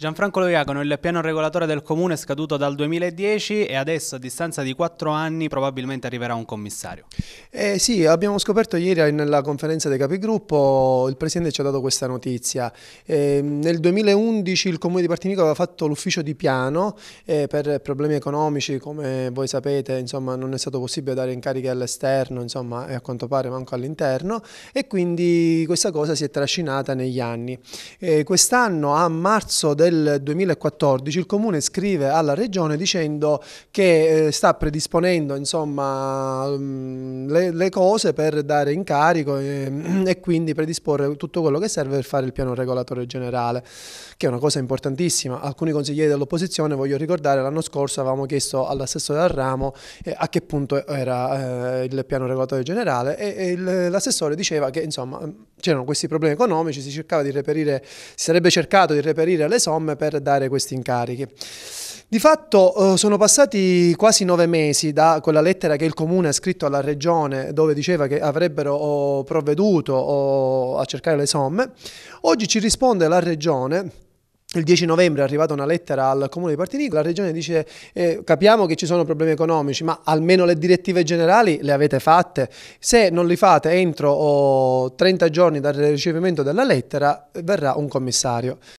Gianfranco Loiacono, il piano regolatore del comune è scaduto dal 2010 e adesso a distanza di quattro anni probabilmente arriverà un commissario. Eh sì, abbiamo scoperto ieri nella conferenza dei capigruppo, il Presidente ci ha dato questa notizia. Eh, nel 2011 il comune di Partinico aveva fatto l'ufficio di piano eh, per problemi economici, come voi sapete insomma, non è stato possibile dare incarichi all'esterno e a quanto pare manco all'interno e quindi questa cosa si è trascinata negli anni. Eh, Quest'anno a marzo del del 2014 il Comune scrive alla Regione dicendo che eh, sta predisponendo insomma, mm, le, le, cose per dare incarico e, mm, e quindi predisporre tutto quello che serve per fare il piano regolatore generale, che è una cosa importantissima. Alcuni consiglieri dell'opposizione, voglio ricordare, l'anno scorso avevamo chiesto all'assessore al ramo eh, a che punto era eh, il piano regolatore generale e, e l'assessore diceva che insomma mm, c'erano questi problemi economici, si cercava di reperire, si sarebbe cercato di reperire le somme Telecom per dare questi incarichi. Di fatto eh, sono passati quasi nove mesi da quella lettera che il Comune ha scritto alla Regione dove diceva che avrebbero oh, provveduto oh, a cercare le somme. Oggi ci risponde la Regione il 10 novembre è arrivata una lettera al comune di Partinico, la regione dice eh, capiamo che ci sono problemi economici ma almeno le direttive generali le avete fatte, se non li fate entro oh, 30 giorni dal ricevimento della lettera verrà un commissario.